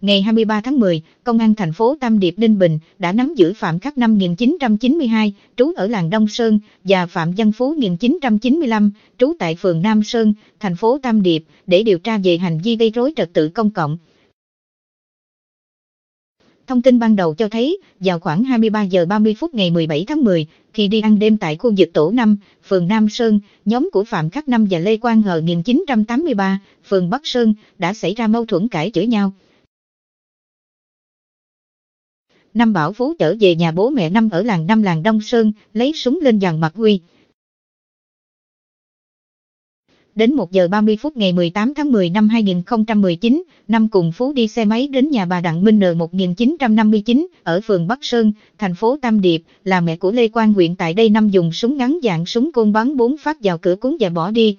ngày 23 tháng 10, Công an thành phố Tam Điệp Ninh Bình đã nắm giữ Phạm Khắc năm 1992, trú ở làng Đông Sơn, và Phạm Văn Phú 1995, trú tại phường Nam Sơn, thành phố Tam Điệp, để điều tra về hành vi gây rối trật tự công cộng. Thông tin ban đầu cho thấy, vào khoảng 23 giờ 30 phút ngày 17 tháng 10, khi đi ăn đêm tại khu vực Tổ 5, phường Nam Sơn, nhóm của Phạm Khắc Năm và Lê Quang Hờ 1983, phường Bắc Sơn, đã xảy ra mâu thuẫn cãi chửi nhau năm bảo phú trở về nhà bố mẹ năm ở làng năm làng Đông Sơn, lấy súng lên dàn mặt huy. Đến một giờ ba mươi phút ngày 18 tháng 10 năm 2019, Năm cùng Phú đi xe máy đến nhà bà Đặng Minh n chín ở phường Bắc Sơn, thành phố Tam Điệp, là mẹ của Lê Quang huyện tại đây Năm dùng súng ngắn dạng súng côn bắn bốn phát vào cửa cuốn và bỏ đi.